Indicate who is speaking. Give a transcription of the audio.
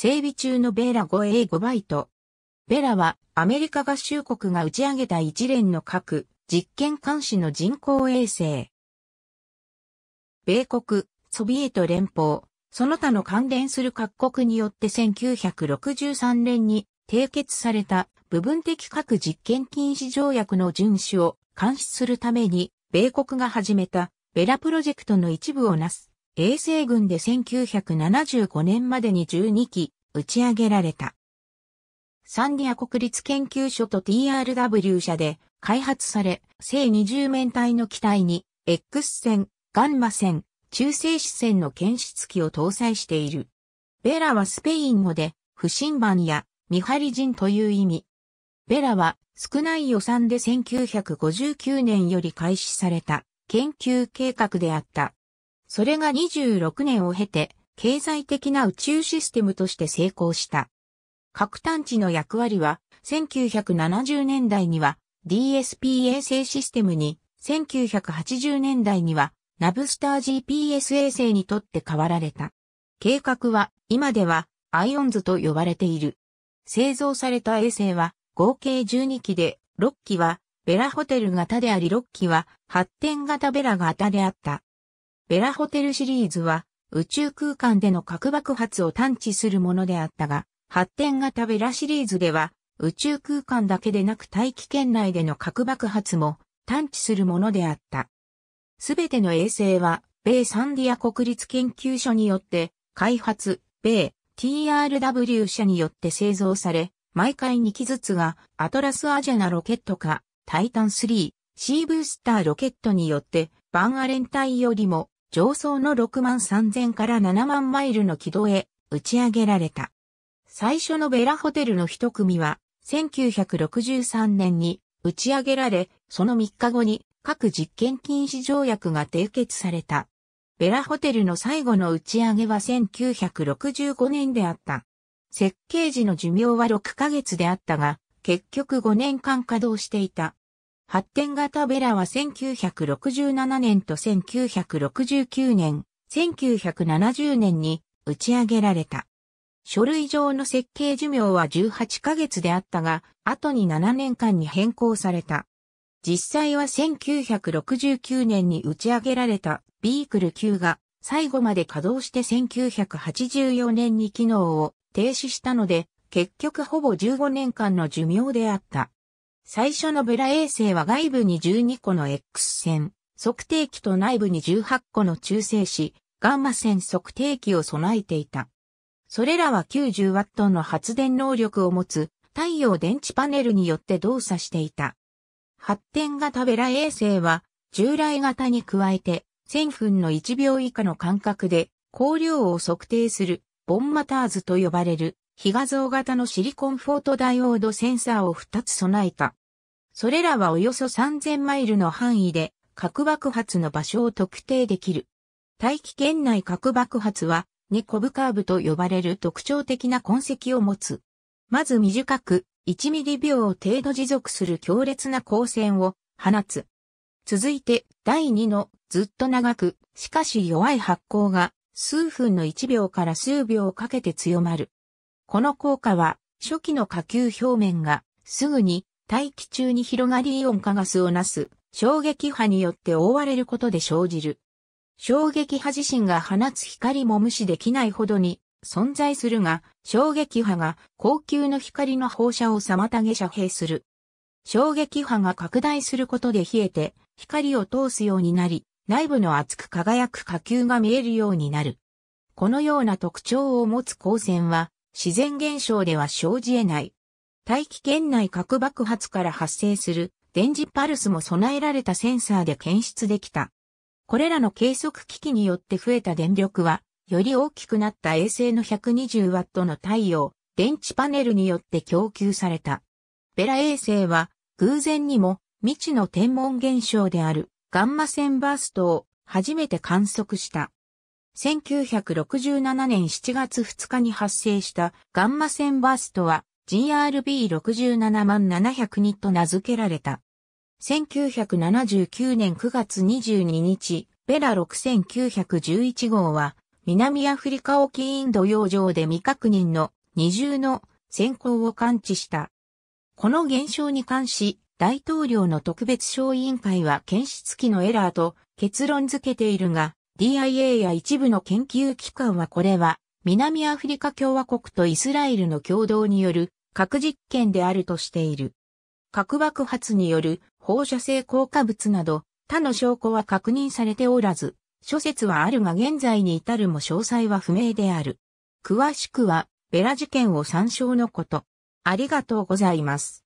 Speaker 1: 整備中のベラ 5A5 バイト。ベラはアメリカ合衆国が打ち上げた一連の核実験監視の人工衛星。米国、ソビエト連邦、その他の関連する各国によって1963年に締結された部分的核実験禁止条約の遵守を監視するために、米国が始めたベラプロジェクトの一部をなす衛星群で1975年までに12機打ち上げられた。サンディア国立研究所と TRW 社で開発され、正二十面体の機体に X 線、ガンマ線、中性子線の検出器を搭載している。ベラはスペイン語で不審版や見張り人という意味。ベラは少ない予算で1959年より開始された研究計画であった。それが26年を経て経済的な宇宙システムとして成功した。核探知の役割は、1970年代には DSP 衛星システムに、1980年代にはナブスター GPS 衛星にとって変わられた。計画は今ではアイオンズと呼ばれている。製造された衛星は合計12機で6機はベラホテル型であり6機は発展型ベラ型であった。ベラホテルシリーズは宇宙空間での核爆発を探知するものであったが、発展型ベラシリーズでは、宇宙空間だけでなく大気圏内での核爆発も探知するものであった。すべての衛星は、米サンディア国立研究所によって、開発、米 TRW 社によって製造され、毎回2機ずつが、アトラスアジャナロケットか、タイタン3、シーブースターロケットによって、バンアレン隊よりも上層の6万3000から7万マイルの軌道へ打ち上げられた。最初のベラホテルの一組は、1963年に打ち上げられ、その3日後に各実験禁止条約が締結された。ベラホテルの最後の打ち上げは1965年であった。設計時の寿命は6ヶ月であったが、結局5年間稼働していた。発展型ベラは1967年と1969年、1970年に打ち上げられた。書類上の設計寿命は18ヶ月であったが、後に7年間に変更された。実際は1969年に打ち上げられたビークル9が最後まで稼働して1984年に機能を停止したので、結局ほぼ15年間の寿命であった。最初のベラ衛星は外部に12個の X 線、測定器と内部に18個の中性子、ガンマ線測定器を備えていた。それらは 90W の発電能力を持つ太陽電池パネルによって動作していた。発展型ベラ衛星は従来型に加えて1000分の1秒以下の間隔で光量を測定するボンマターズと呼ばれる非画像型のシリコンフォートダイオードセンサーを2つ備えた。それらはおよそ3000マイルの範囲で核爆発の場所を特定できる。大気圏内核爆発はニコブカーブと呼ばれる特徴的な痕跡を持つ。まず短く1ミリ秒程度持続する強烈な光線を放つ。続いて第2のずっと長くしかし弱い発光が数分の1秒から数秒かけて強まる。この効果は、初期の火球表面が、すぐに、大気中に広がりイオン化ガスをなす、衝撃波によって覆われることで生じる。衝撃波自身が放つ光も無視できないほどに存在するが、衝撃波が高級の光の放射を妨げ遮蔽する。衝撃波が拡大することで冷えて、光を通すようになり、内部の厚く輝く火球が見えるようになる。このような特徴を持つ光線は、自然現象では生じ得ない。大気圏内核爆発から発生する電磁パルスも備えられたセンサーで検出できた。これらの計測機器によって増えた電力は、より大きくなった衛星の 120W の太陽、電池パネルによって供給された。ベラ衛星は、偶然にも未知の天文現象であるガンマ線バーストを初めて観測した。1967年7月2日に発生したガンマ線バーストは GRB67 万702と名付けられた。1979年9月22日、ベラ6911号は南アフリカ沖インド洋上で未確認の二重の先行を感知した。この現象に関し、大統領の特別小委員会は検出機のエラーと結論付けているが、DIA や一部の研究機関はこれは、南アフリカ共和国とイスラエルの共同による核実験であるとしている。核爆発による放射性効果物など他の証拠は確認されておらず、諸説はあるが現在に至るも詳細は不明である。詳しくは、ベラ事件を参照のこと。ありがとうございます。